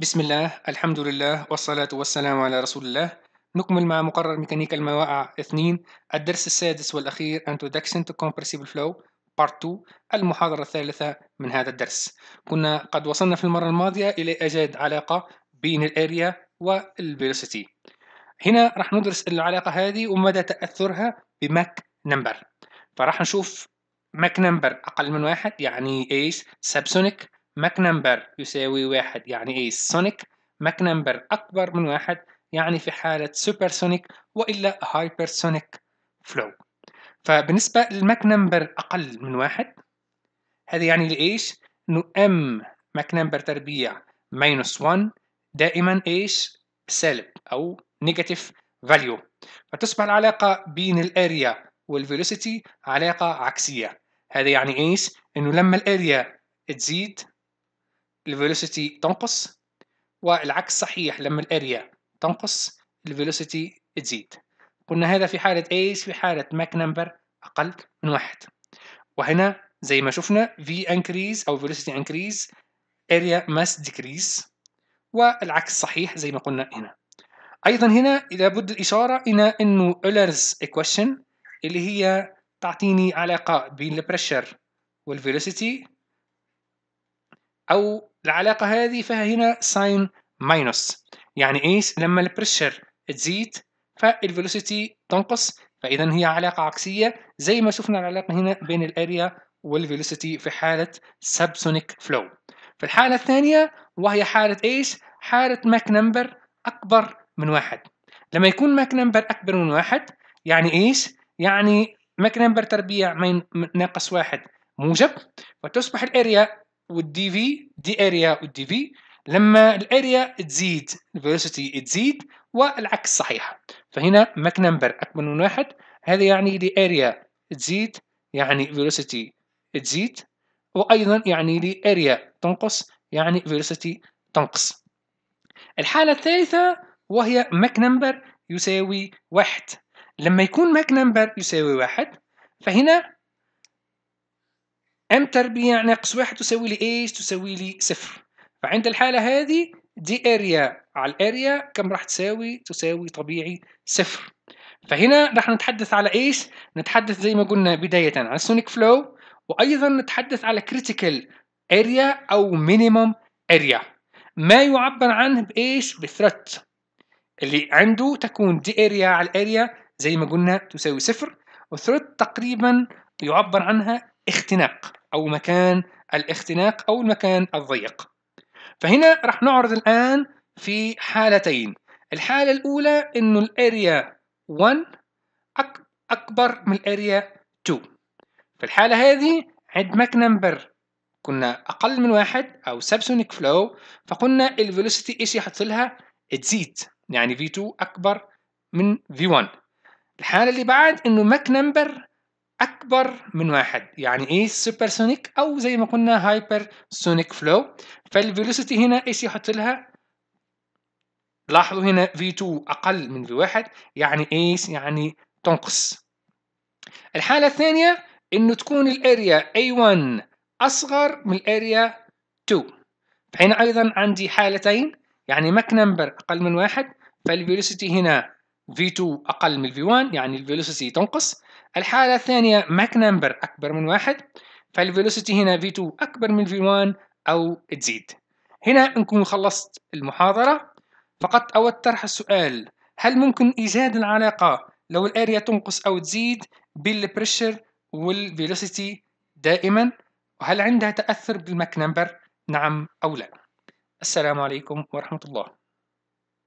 بسم الله الحمد لله والصلاة والسلام على رسول الله نكمل مع مقرر ميكانيكا المواقع اثنين الدرس السادس والأخير Introduction to Compressible Flow Part 2 المحاضرة الثالثة من هذا الدرس كنا قد وصلنا في المرة الماضية إلى إيجاد علاقة بين الأريا والفيلوسيتي هنا راح ندرس العلاقة هذه ومدى تأثرها بماك نمبر فراح نشوف ماك نمبر أقل من واحد يعني إيش سابسونيك ماك نمبر يساوي واحد يعني ايه سونيك ماك نمبر أكبر من واحد يعني في حالة سوبرسونيك وإلا هايبرسونيك فلو فبالنسبة للماك نمبر أقل من واحد هذا يعني لإيش؟ إنه M ماك نمبر تربيع ماينس 1 دائما إيش؟ سالب أو نيجاتيف فاليو فتصبح العلاقة بين الأريا والفيلوسيتي علاقة عكسية هذا يعني إيش؟ إنه لما الأريا تزيد الفيلوسيتي تنقص والعكس صحيح لما الاريا تنقص الفيلوسيتي تزيد قلنا هذا في حالة ايش في حالة ماك نمبر أقل من واحد وهنا زي ما شفنا في انكريز أو velocity increase area mass decrease والعكس صحيح زي ما قلنا هنا أيضا هنا لابد الإشارة إلى أنه Euler's equation اللي هي تعطيني علاقة بين البريشر والفيلوسيتي أو العلاقه هذه فيها هنا ساين ماينس يعني ايش لما البريشر تزيد فالفيلوسيتي تنقص فاذا هي علاقه عكسيه زي ما شفنا العلاقه هنا بين الاريا والفيلوسيتي في حاله سبسونيك فلو في الحاله الثانيه وهي حاله ايش حاله ماك نمبر اكبر من واحد لما يكون ماك نمبر اكبر من واحد يعني ايش يعني ماك نمبر تربيع من ناقص واحد موجب وتصبح الاريا والدي في دي اريا والدي في لما الاريا تزيد الفيلوسيتي تزيد والعكس صحيح فهنا ماك نمبر اكبر من واحد هذا يعني لي اريا تزيد يعني فيلوسيتي تزيد وايضا يعني لي اريا تنقص يعني فيلوسيتي تنقص الحاله الثالثه وهي ماك نمبر يساوي واحد لما يكون ماك نمبر يساوي واحد فهنا ام تربيع يعني ناقص واحد تساوي لي ايش تساوي لي صفر فعند الحالة هذه دي اريا على الاريا كم راح تساوي تساوي طبيعي صفر فهنا راح نتحدث على ايش نتحدث زي ما قلنا بداية على السونيك فلو وايضا نتحدث على كريتيكال اريا او مينيموم اريا ما يعبر عنه بايش بثريت. اللي عنده تكون دي اريا على الاريا زي ما قلنا تساوي صفر وثريت تقريبا يعبر عنها اختناق أو مكان الاختناق أو المكان الضيق فهنا راح نعرض الآن في حالتين الحالة الأولى إنه الأريا 1 أكبر من الأريا 2 في الحالة هذه ماك نمبر كنا أقل من واحد أو سبسونيك فلو فقلنا الفيلوسيتي إيش يحصلها تزيد يعني V2 أكبر من V1 الحالة اللي بعد إنه ماك نمبر اكبر من واحد يعني ايه سوبر سونيك او زي ما قلنا هايبر سونيك فلو فالفيلوسيتي هنا ايش يحط لها لاحظوا هنا في 2 اقل من في 1 يعني ايش يعني تنقص الحالة الثانية انه تكون الاريا اي 1 اصغر من الاريا 2 فهنا ايضا عندي حالتين يعني ماك نمبر اقل من واحد فالفيلوسيتي هنا في 2 اقل من في 1 يعني الفيلوسيتي تنقص الحالة الثانية ماك نمبر أكبر من واحد فالفيلوسيتي هنا في 2 أكبر من في 1 أو تزيد هنا نكون خلصت المحاضرة فقط أود طرح السؤال هل ممكن إيجاد العلاقة لو الأريا تنقص أو تزيد بالبريشر والفيلوسيتي دائما وهل عندها تأثر بالماك نمبر نعم أو لا السلام عليكم ورحمة الله